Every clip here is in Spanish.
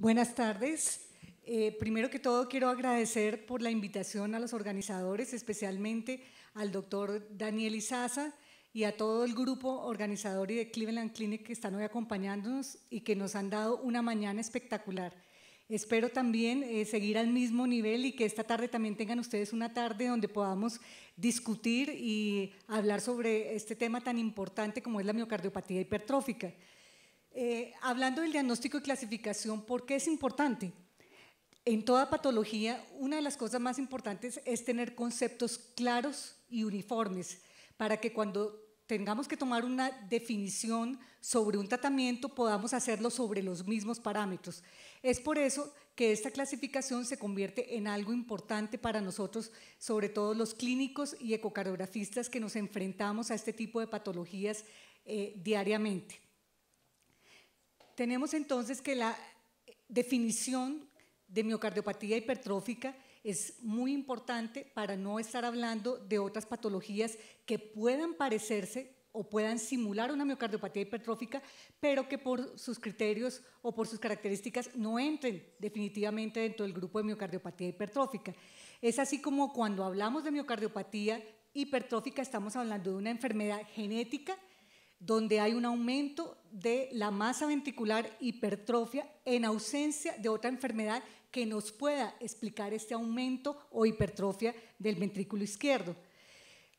Buenas tardes. Eh, primero que todo, quiero agradecer por la invitación a los organizadores, especialmente al doctor Daniel Izaza y a todo el grupo organizador y de Cleveland Clinic que están hoy acompañándonos y que nos han dado una mañana espectacular. Espero también eh, seguir al mismo nivel y que esta tarde también tengan ustedes una tarde donde podamos discutir y hablar sobre este tema tan importante como es la miocardiopatía hipertrófica. Eh, hablando del diagnóstico y clasificación, ¿por qué es importante? En toda patología, una de las cosas más importantes es tener conceptos claros y uniformes para que cuando tengamos que tomar una definición sobre un tratamiento podamos hacerlo sobre los mismos parámetros. Es por eso que esta clasificación se convierte en algo importante para nosotros, sobre todo los clínicos y ecocardiografistas que nos enfrentamos a este tipo de patologías eh, diariamente. Tenemos entonces que la definición de miocardiopatía hipertrófica es muy importante para no estar hablando de otras patologías que puedan parecerse o puedan simular una miocardiopatía hipertrófica, pero que por sus criterios o por sus características no entren definitivamente dentro del grupo de miocardiopatía hipertrófica. Es así como cuando hablamos de miocardiopatía hipertrófica estamos hablando de una enfermedad genética donde hay un aumento de la masa ventricular hipertrofia en ausencia de otra enfermedad que nos pueda explicar este aumento o hipertrofia del ventrículo izquierdo.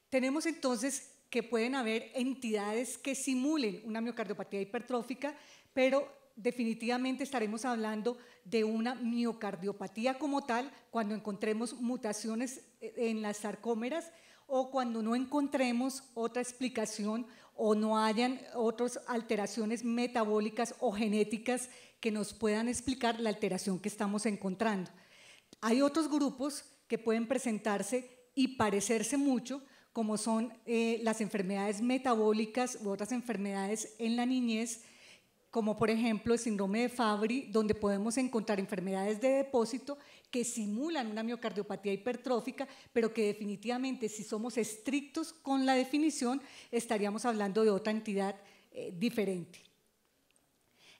Tenemos entonces que pueden haber entidades que simulen una miocardiopatía hipertrófica, pero definitivamente estaremos hablando de una miocardiopatía como tal cuando encontremos mutaciones eh, en las sarcómeras o cuando no encontremos otra explicación o no hayan otras alteraciones metabólicas o genéticas que nos puedan explicar la alteración que estamos encontrando. Hay otros grupos que pueden presentarse y parecerse mucho, como son eh, las enfermedades metabólicas u otras enfermedades en la niñez, como por ejemplo el síndrome de Fabry, donde podemos encontrar enfermedades de depósito que simulan una miocardiopatía hipertrófica, pero que definitivamente si somos estrictos con la definición, estaríamos hablando de otra entidad eh, diferente.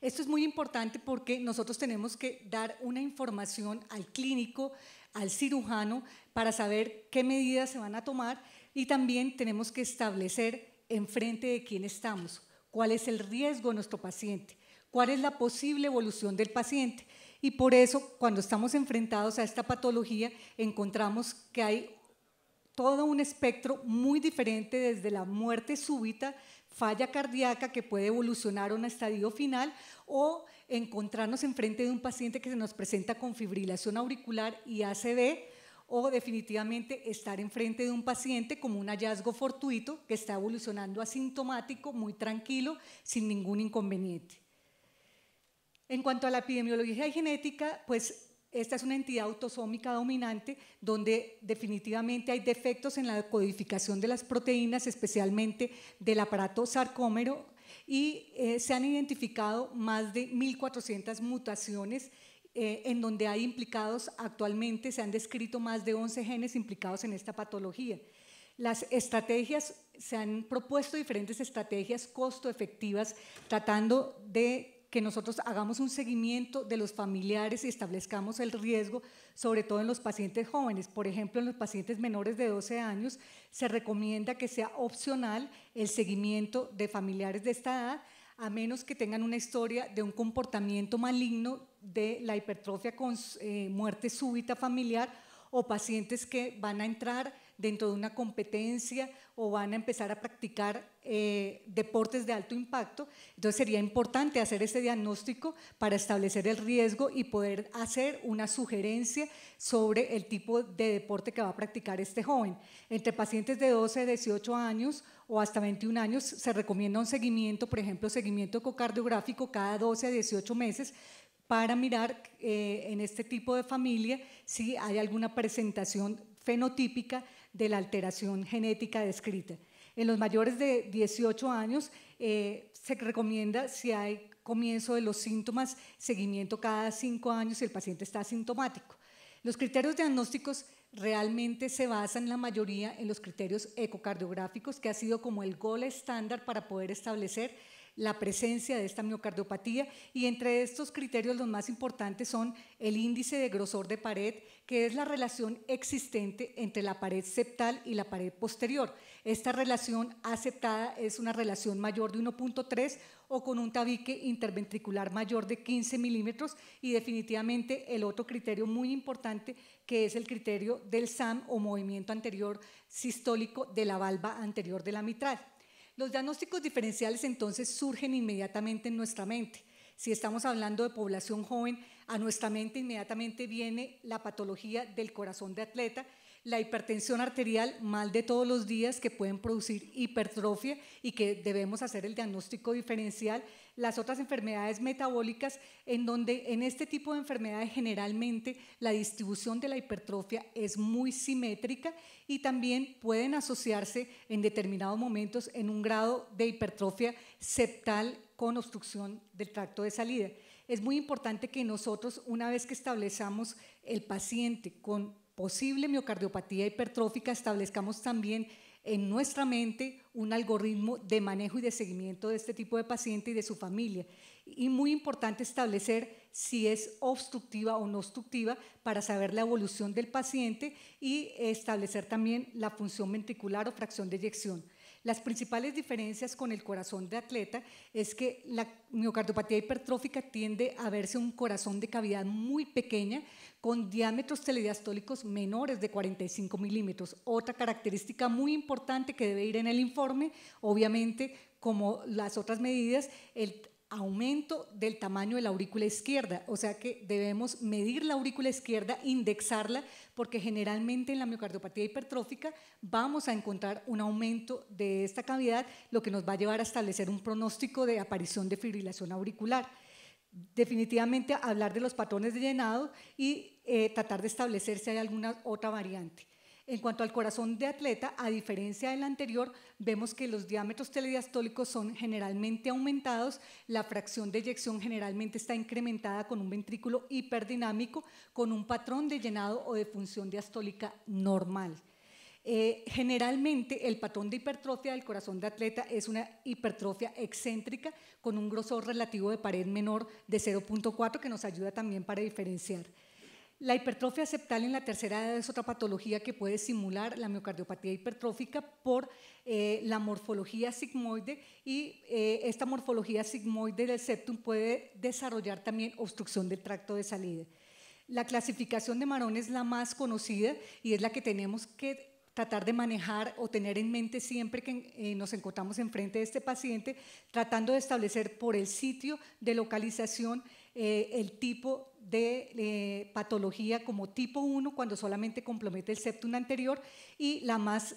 Esto es muy importante porque nosotros tenemos que dar una información al clínico, al cirujano, para saber qué medidas se van a tomar y también tenemos que establecer enfrente de quién estamos cuál es el riesgo de nuestro paciente, cuál es la posible evolución del paciente. Y por eso, cuando estamos enfrentados a esta patología, encontramos que hay todo un espectro muy diferente desde la muerte súbita, falla cardíaca que puede evolucionar a un estadio final o encontrarnos enfrente de un paciente que se nos presenta con fibrilación auricular y ACV o definitivamente estar enfrente de un paciente como un hallazgo fortuito que está evolucionando asintomático, muy tranquilo, sin ningún inconveniente. En cuanto a la epidemiología y genética, pues esta es una entidad autosómica dominante donde definitivamente hay defectos en la codificación de las proteínas, especialmente del aparato sarcómero, y eh, se han identificado más de 1.400 mutaciones eh, en donde hay implicados actualmente, se han descrito más de 11 genes implicados en esta patología. Las estrategias, se han propuesto diferentes estrategias costo efectivas tratando de que nosotros hagamos un seguimiento de los familiares y establezcamos el riesgo, sobre todo en los pacientes jóvenes. Por ejemplo, en los pacientes menores de 12 años se recomienda que sea opcional el seguimiento de familiares de esta edad a menos que tengan una historia de un comportamiento maligno de la hipertrofia con eh, muerte súbita familiar o pacientes que van a entrar dentro de una competencia o van a empezar a practicar eh, deportes de alto impacto. Entonces sería importante hacer ese diagnóstico para establecer el riesgo y poder hacer una sugerencia sobre el tipo de deporte que va a practicar este joven. Entre pacientes de 12, 18 años o hasta 21 años se recomienda un seguimiento, por ejemplo, seguimiento ecocardiográfico cada 12 a 18 meses para mirar eh, en este tipo de familia si hay alguna presentación fenotípica de la alteración genética descrita. En los mayores de 18 años eh, se recomienda si hay comienzo de los síntomas, seguimiento cada cinco años si el paciente está asintomático. Los criterios diagnósticos realmente se basan la mayoría en los criterios ecocardiográficos, que ha sido como el gol estándar para poder establecer la presencia de esta miocardiopatía y entre estos criterios los más importantes son el índice de grosor de pared, que es la relación existente entre la pared septal y la pared posterior. Esta relación aceptada es una relación mayor de 1.3 o con un tabique interventricular mayor de 15 milímetros y definitivamente el otro criterio muy importante que es el criterio del SAM o movimiento anterior sistólico de la valva anterior de la mitral. Los diagnósticos diferenciales entonces surgen inmediatamente en nuestra mente. Si estamos hablando de población joven, a nuestra mente inmediatamente viene la patología del corazón de atleta, la hipertensión arterial, mal de todos los días, que pueden producir hipertrofia y que debemos hacer el diagnóstico diferencial, las otras enfermedades metabólicas, en donde en este tipo de enfermedades generalmente la distribución de la hipertrofia es muy simétrica y también pueden asociarse en determinados momentos en un grado de hipertrofia septal con obstrucción del tracto de salida. Es muy importante que nosotros, una vez que establezamos el paciente con posible miocardiopatía hipertrófica establezcamos también en nuestra mente un algoritmo de manejo y de seguimiento de este tipo de paciente y de su familia. Y muy importante establecer si es obstructiva o no obstructiva para saber la evolución del paciente y establecer también la función ventricular o fracción de eyección. Las principales diferencias con el corazón de atleta es que la miocardiopatía hipertrófica tiende a verse un corazón de cavidad muy pequeña con diámetros telediastólicos menores de 45 milímetros. Otra característica muy importante que debe ir en el informe, obviamente como las otras medidas, el aumento del tamaño de la aurícula izquierda, o sea que debemos medir la aurícula izquierda, indexarla, porque generalmente en la miocardiopatía hipertrófica vamos a encontrar un aumento de esta cavidad, lo que nos va a llevar a establecer un pronóstico de aparición de fibrilación auricular. Definitivamente hablar de los patrones de llenado y eh, tratar de establecer si hay alguna otra variante. En cuanto al corazón de atleta, a diferencia del anterior, vemos que los diámetros telediastólicos son generalmente aumentados, la fracción de eyección generalmente está incrementada con un ventrículo hiperdinámico, con un patrón de llenado o de función diastólica normal. Eh, generalmente el patrón de hipertrofia del corazón de atleta es una hipertrofia excéntrica con un grosor relativo de pared menor de 0.4 que nos ayuda también para diferenciar. La hipertrofia septal en la tercera edad es otra patología que puede simular la miocardiopatía hipertrófica por eh, la morfología sigmoide y eh, esta morfología sigmoide del septum puede desarrollar también obstrucción del tracto de salida. La clasificación de Marón es la más conocida y es la que tenemos que tratar de manejar o tener en mente siempre que eh, nos encontramos enfrente de este paciente, tratando de establecer por el sitio de localización eh, el tipo de eh, patología como tipo 1 cuando solamente compromete el septum anterior y la más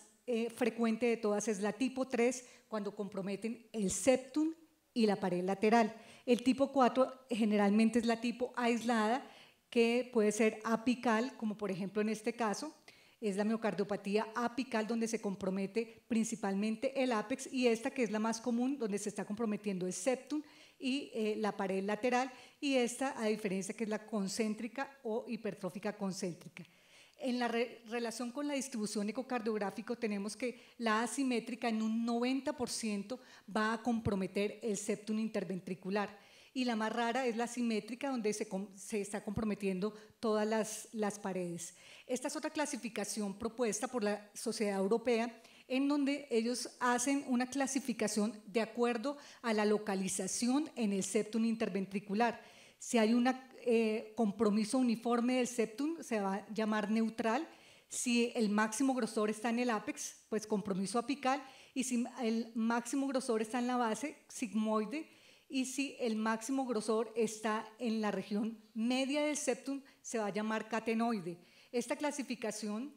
frecuente de todas es la tipo 3 cuando comprometen el septum y la pared lateral. El tipo 4 generalmente es la tipo aislada que puede ser apical, como por ejemplo en este caso, es la miocardiopatía apical donde se compromete principalmente el ápex y esta que es la más común donde se está comprometiendo el septum y eh, la pared lateral y esta a diferencia que es la concéntrica o hipertrófica concéntrica. En la relación con la distribución ecocardiográfica tenemos que la asimétrica en un 90% va a comprometer el septum interventricular y la más rara es la simétrica, donde se, se está comprometiendo todas las, las paredes. Esta es otra clasificación propuesta por la Sociedad Europea en donde ellos hacen una clasificación de acuerdo a la localización en el septum interventricular. Si hay un eh, compromiso uniforme del septum, se va a llamar neutral. Si el máximo grosor está en el ápex, pues compromiso apical. Y si el máximo grosor está en la base, sigmoide, y si el máximo grosor está en la región media del septum, se va a llamar catenoide. Esta clasificación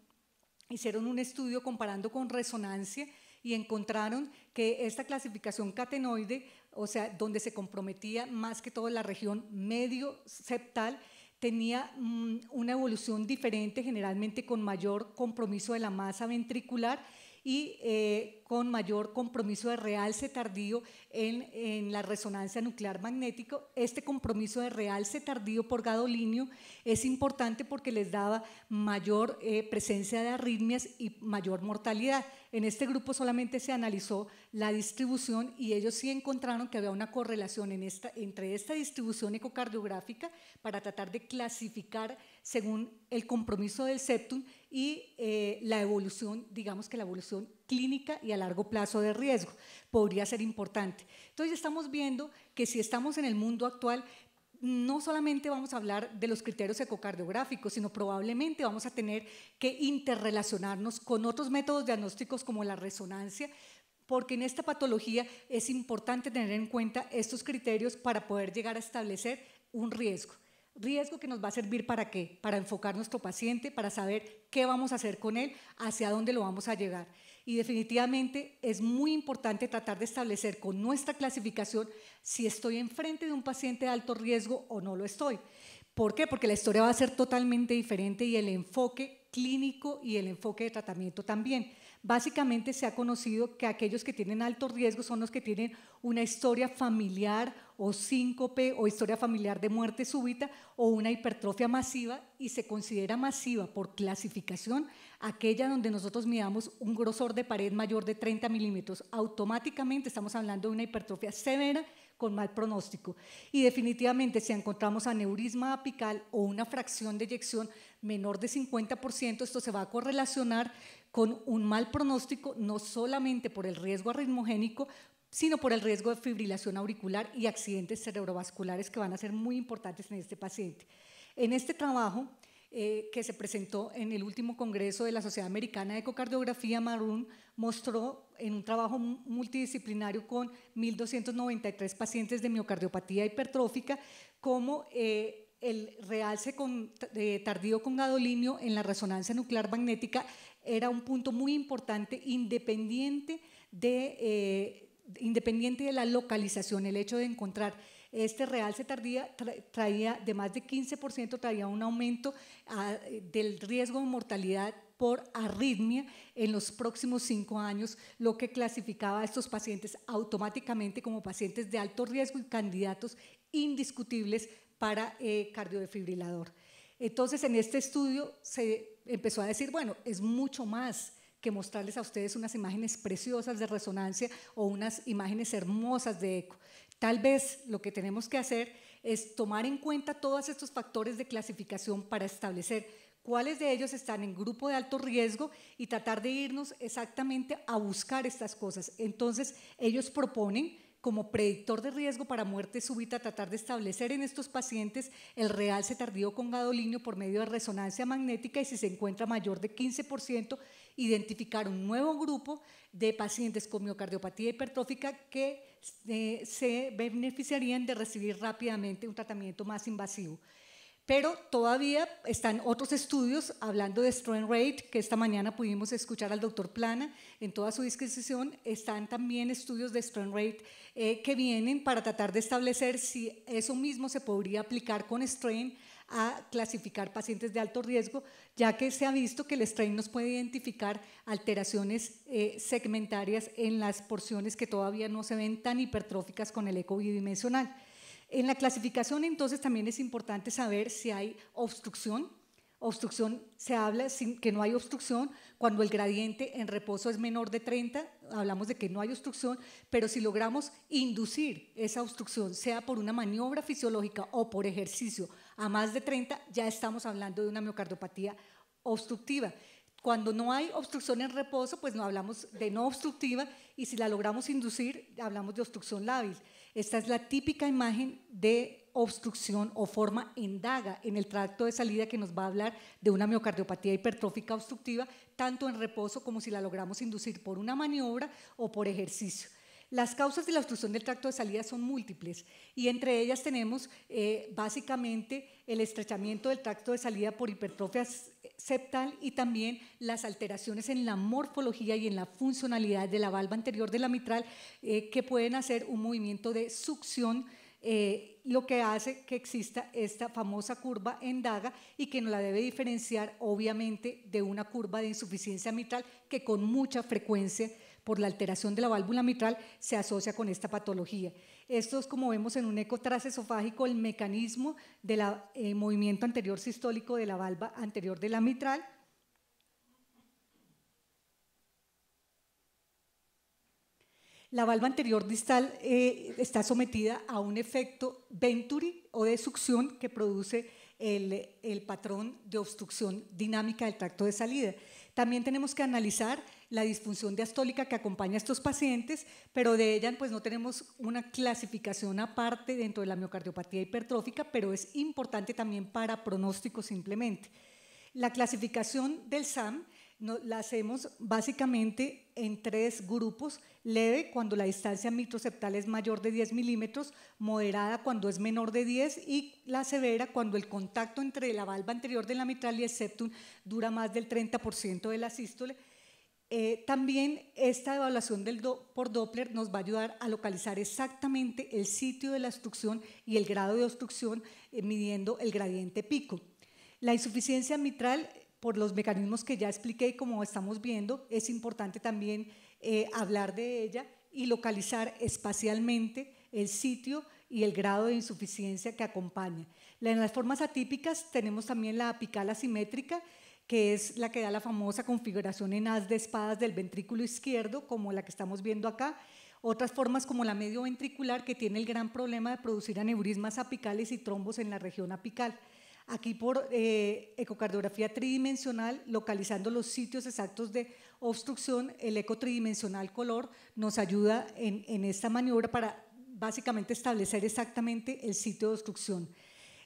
hicieron un estudio comparando con resonancia y encontraron que esta clasificación catenoide, o sea, donde se comprometía más que todo la región medio septal, tenía mm, una evolución diferente, generalmente con mayor compromiso de la masa ventricular y eh, con mayor compromiso de realce tardío en, en, la resonancia nuclear magnético. Este compromiso de realce tardío por gadolinio es importante porque les daba mayor eh, presencia de arritmias y mayor mortalidad. En este grupo solamente se analizó la distribución y ellos sí encontraron que había una correlación en esta, entre esta distribución ecocardiográfica para tratar de clasificar según el compromiso del septum y eh, la evolución, digamos que la evolución clínica y a largo plazo de riesgo podría ser importante. Entonces estamos viendo que si estamos en el mundo actual, no solamente vamos a hablar de los criterios ecocardiográficos, sino probablemente vamos a tener que interrelacionarnos con otros métodos diagnósticos como la resonancia, porque en esta patología es importante tener en cuenta estos criterios para poder llegar a establecer un riesgo riesgo que nos va a servir para qué? Para enfocar nuestro paciente, para saber qué vamos a hacer con él, hacia dónde lo vamos a llegar. Y definitivamente es muy importante tratar de establecer con nuestra clasificación si estoy enfrente de un paciente de alto riesgo o no lo estoy. ¿Por qué? Porque la historia va a ser totalmente diferente y el enfoque clínico y el enfoque de tratamiento también. Básicamente se ha conocido que aquellos que tienen alto riesgo son los que tienen una historia familiar o síncope o historia familiar de muerte súbita o una hipertrofia masiva y se considera masiva por clasificación aquella donde nosotros midamos un grosor de pared mayor de 30 milímetros. Automáticamente estamos hablando de una hipertrofia severa con mal pronóstico. Y definitivamente si encontramos aneurisma apical o una fracción de eyección, menor de 50%, esto se va a correlacionar con un mal pronóstico, no solamente por el riesgo arritmogénico, sino por el riesgo de fibrilación auricular y accidentes cerebrovasculares que van a ser muy importantes en este paciente. En este trabajo eh, que se presentó en el último congreso de la Sociedad Americana de Ecocardiografía, Maroon mostró en un trabajo multidisciplinario con 1.293 pacientes de miocardiopatía hipertrófica cómo eh, el realce tardío con gadolinio en la resonancia nuclear magnética era un punto muy importante independiente de, eh, independiente de la localización, el hecho de encontrar este realce tardía traía de más de 15%, traía un aumento ah, del riesgo de mortalidad por arritmia en los próximos cinco años, lo que clasificaba a estos pacientes automáticamente como pacientes de alto riesgo y candidatos indiscutibles para eh, Entonces, en este estudio se empezó a decir, bueno, es mucho más que mostrarles a ustedes unas imágenes preciosas de resonancia o unas imágenes hermosas de eco. Tal vez lo que tenemos que hacer es tomar en cuenta todos estos factores de clasificación para establecer cuáles de ellos están en grupo de alto riesgo y tratar de irnos exactamente a buscar estas cosas. Entonces, ellos proponen como predictor de riesgo para muerte súbita tratar de establecer en estos pacientes el realce tardío con gadolinio por medio de resonancia magnética y si se encuentra mayor de 15%, identificar un nuevo grupo de pacientes con miocardiopatía hipertrófica que eh, se beneficiarían de recibir rápidamente un tratamiento más invasivo pero todavía están otros estudios hablando de strain rate, que esta mañana pudimos escuchar al doctor Plana en toda su disquisición, están también estudios de strain rate eh, que vienen para tratar de establecer si eso mismo se podría aplicar con strain a clasificar pacientes de alto riesgo, ya que se ha visto que el strain nos puede identificar alteraciones eh, segmentarias en las porciones que todavía no se ven tan hipertróficas con el eco bidimensional. En la clasificación entonces también es importante saber si hay obstrucción. Obstrucción se habla que no hay obstrucción cuando el gradiente en reposo es menor de 30, hablamos de que no hay obstrucción, pero si logramos inducir esa obstrucción, sea por una maniobra fisiológica o por ejercicio, a más de 30, ya estamos hablando de una miocardiopatía obstructiva. Cuando no hay obstrucción en reposo, pues no hablamos de no obstructiva y si la logramos inducir, hablamos de obstrucción lábil. Esta es la típica imagen de obstrucción o forma en daga en el tracto de salida que nos va a hablar de una miocardiopatía hipertrófica obstructiva, tanto en reposo como si la logramos inducir por una maniobra o por ejercicio. Las causas de la obstrucción del tracto de salida son múltiples y entre ellas tenemos eh, básicamente el estrechamiento del tracto de salida por hipertrofias septal y también las alteraciones en la morfología y en la funcionalidad de la valva anterior de la mitral eh, que pueden hacer un movimiento de succión. Eh, lo que hace que exista esta famosa curva en daga y que nos la debe diferenciar obviamente de una curva de insuficiencia mitral que con mucha frecuencia por la alteración de la válvula mitral se asocia con esta patología. Esto es como vemos en un eco esofágico, el mecanismo del eh, movimiento anterior sistólico de la valva anterior de la mitral. La valva anterior distal eh, está sometida a un efecto venturi o de succión que produce el, el patrón de obstrucción dinámica del tracto de salida. También tenemos que analizar la disfunción diastólica que acompaña a estos pacientes, pero de ella pues no tenemos una clasificación aparte dentro de la miocardiopatía hipertrófica, pero es importante también para pronóstico simplemente. La clasificación del SAM la hacemos básicamente en tres grupos, leve cuando la distancia mitroceptal es mayor de 10 milímetros, moderada cuando es menor de 10 y la severa cuando el contacto entre la valva anterior de la mitral y el septum dura más del 30% de la sístole. Eh, también esta evaluación del por Doppler nos va a ayudar a localizar exactamente el sitio de la obstrucción y el grado de obstrucción eh, midiendo el gradiente pico. La insuficiencia mitral por los mecanismos que ya expliqué y como estamos viendo, es importante también eh, hablar de ella y localizar espacialmente el sitio y el grado de insuficiencia que acompaña. En las formas atípicas tenemos también la apical asimétrica, que es la que da la famosa configuración en haz de espadas del ventrículo izquierdo, como la que estamos viendo acá. Otras formas como la medio ventricular, que tiene el gran problema de producir aneurismas apicales y trombos en la región apical aquí por eh, ecocardiografía tridimensional, localizando los sitios exactos de obstrucción, el eco tridimensional color nos ayuda en, esta maniobra para básicamente establecer exactamente el sitio de obstrucción.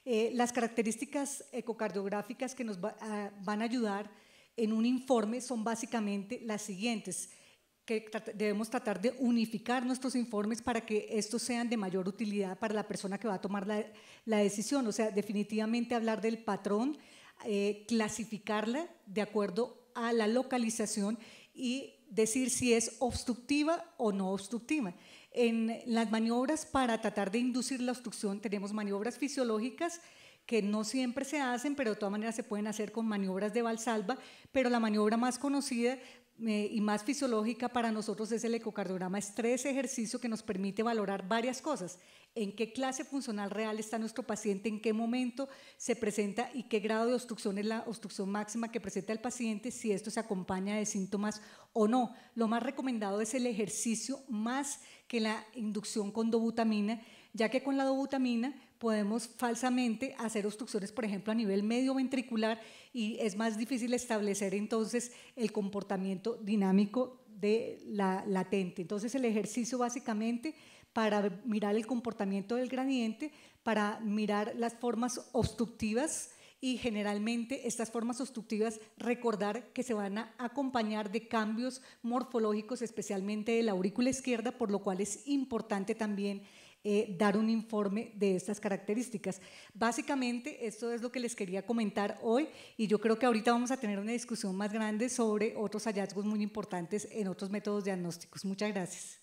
Eh, las características ecocardiográficas que nos ah, van a ayudar en un informe son básicamente las siguientes que debemos tratar de unificar nuestros informes para que estos sean de mayor utilidad para la persona que va a tomar la, la decisión. O sea, definitivamente hablar del patrón, eh, clasificarla de acuerdo a la localización y decir si es obstructiva o no obstructiva. En las maniobras para tratar de inducir la obstrucción tenemos maniobras fisiológicas, que no siempre se hacen, pero de todas maneras se pueden hacer con maniobras de Valsalva, pero la maniobra más conocida eh, y más fisiológica para nosotros es el ecocardiograma estrés, ejercicio que nos permite valorar varias cosas, en qué clase funcional real está nuestro paciente, en qué momento se presenta y qué grado de obstrucción es la obstrucción máxima que presenta el paciente, si esto se acompaña de síntomas o no. Lo más recomendado es el ejercicio más que la inducción con dobutamina, ya que con la dobutamina podemos falsamente hacer obstrucciones, por ejemplo, a nivel medio ventricular y es más difícil establecer entonces el comportamiento dinámico de la latente. Entonces el ejercicio básicamente para mirar el comportamiento del gradiente, para mirar las formas obstructivas y generalmente estas formas obstructivas recordar que se van a acompañar de cambios morfológicos, especialmente de la aurícula izquierda, por lo cual es importante también eh, dar un informe de estas características. Básicamente, esto es lo que les quería comentar hoy y yo creo que ahorita vamos a tener una discusión más grande sobre otros hallazgos muy importantes en otros métodos diagnósticos. Muchas gracias.